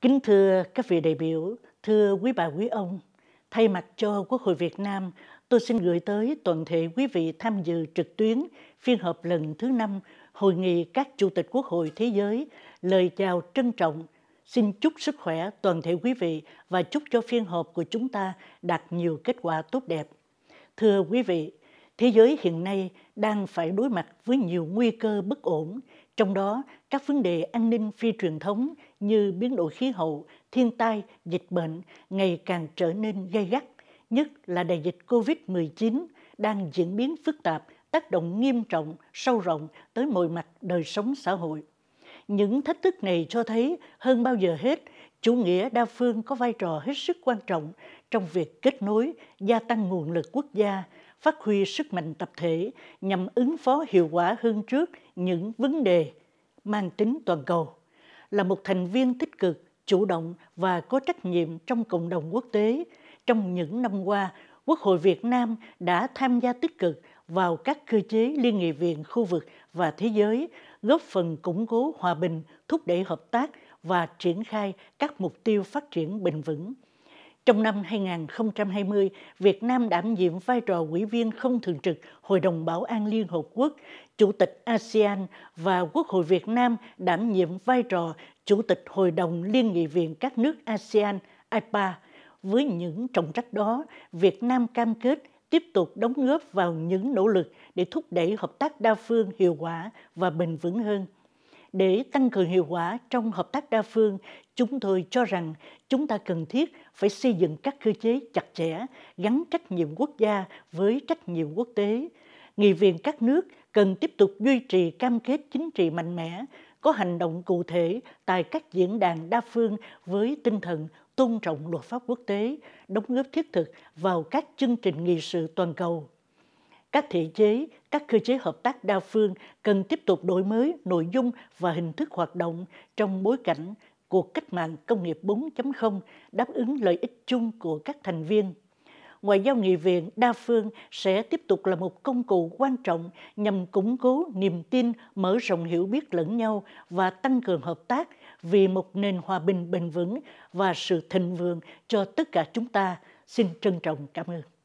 Kính thưa các vị đại biểu, thưa quý bà quý ông, thay mặt cho Quốc hội Việt Nam, tôi xin gửi tới toàn thể quý vị tham dự trực tuyến phiên họp lần thứ năm Hội nghị các Chủ tịch Quốc hội Thế giới lời chào trân trọng. Xin chúc sức khỏe toàn thể quý vị và chúc cho phiên họp của chúng ta đạt nhiều kết quả tốt đẹp. Thưa quý vị, thế giới hiện nay đang phải đối mặt với nhiều nguy cơ bất ổn, trong đó các vấn đề an ninh phi truyền thống như biến đổi khí hậu, thiên tai, dịch bệnh ngày càng trở nên gay gắt, nhất là đại dịch COVID-19 đang diễn biến phức tạp, tác động nghiêm trọng, sâu rộng tới mọi mặt đời sống xã hội. Những thách thức này cho thấy hơn bao giờ hết, chủ nghĩa đa phương có vai trò hết sức quan trọng trong việc kết nối, gia tăng nguồn lực quốc gia, phát huy sức mạnh tập thể nhằm ứng phó hiệu quả hơn trước những vấn đề mang tính toàn cầu là một thành viên tích cực, chủ động và có trách nhiệm trong cộng đồng quốc tế. Trong những năm qua, Quốc hội Việt Nam đã tham gia tích cực vào các cơ chế liên nghị viện khu vực và thế giới, góp phần củng cố hòa bình, thúc đẩy hợp tác và triển khai các mục tiêu phát triển bền vững. Trong năm 2020, Việt Nam đảm nhiệm vai trò ủy viên không thường trực Hội đồng Bảo an Liên Hợp Quốc, Chủ tịch ASEAN và Quốc hội Việt Nam đảm nhiệm vai trò Chủ tịch Hội đồng Liên nghị viện các nước ASEAN, IPA. E Với những trọng trách đó, Việt Nam cam kết tiếp tục đóng góp vào những nỗ lực để thúc đẩy hợp tác đa phương hiệu quả và bền vững hơn – để tăng cường hiệu quả trong hợp tác đa phương, chúng tôi cho rằng chúng ta cần thiết phải xây dựng các cơ chế chặt chẽ, gắn trách nhiệm quốc gia với trách nhiệm quốc tế. Nghị viện các nước cần tiếp tục duy trì cam kết chính trị mạnh mẽ, có hành động cụ thể tại các diễn đàn đa phương với tinh thần tôn trọng luật pháp quốc tế, đóng góp thiết thực vào các chương trình nghị sự toàn cầu các thể chế, các cơ chế hợp tác đa phương cần tiếp tục đổi mới nội dung và hình thức hoạt động trong bối cảnh cuộc cách mạng công nghiệp 4.0 đáp ứng lợi ích chung của các thành viên. Ngoại giao nghị viện đa phương sẽ tiếp tục là một công cụ quan trọng nhằm củng cố niềm tin, mở rộng hiểu biết lẫn nhau và tăng cường hợp tác vì một nền hòa bình bền vững và sự thịnh vượng cho tất cả chúng ta. Xin trân trọng cảm ơn.